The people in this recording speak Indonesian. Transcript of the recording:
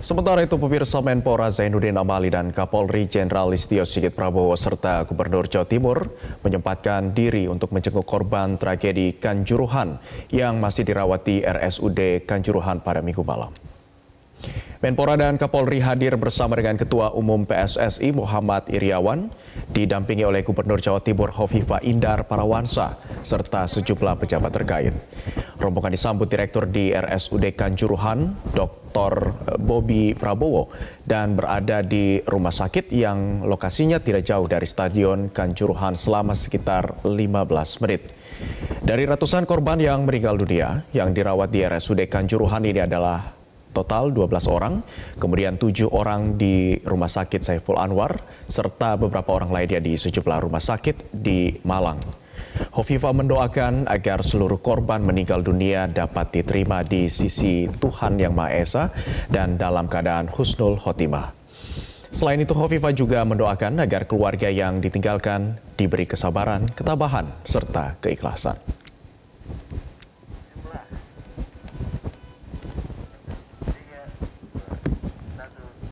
Sementara itu, pemirsa Menpora Zainuddin Amali dan Kapolri Jenderal Listio Sigit Prabowo serta Gubernur Jawa Timur menyempatkan diri untuk menjenguk korban tragedi Kanjuruhan yang masih dirawat di RSUD Kanjuruhan pada minggu malam. Menpora dan Kapolri hadir bersama dengan Ketua Umum PSSI Muhammad Iriawan, didampingi oleh Gubernur Jawa Timur Hovifa Indar Parawansa, serta sejumlah pejabat terkait. Rombongan disambut Direktur di RSUD Kanjuruhan, Dr. Eh, Bobi Prabowo, dan berada di rumah sakit yang lokasinya tidak jauh dari Stadion Kanjuruhan selama sekitar 15 menit. Dari ratusan korban yang meninggal dunia yang dirawat di RSUD Kanjuruhan ini adalah Total 12 orang, kemudian 7 orang di Rumah Sakit Saiful Anwar, serta beberapa orang lainnya di sejumlah rumah sakit di Malang. Hovifa mendoakan agar seluruh korban meninggal dunia dapat diterima di sisi Tuhan Yang Maha Esa dan dalam keadaan husnul khotimah. Selain itu, Hovifa juga mendoakan agar keluarga yang ditinggalkan diberi kesabaran, ketabahan, serta keikhlasan.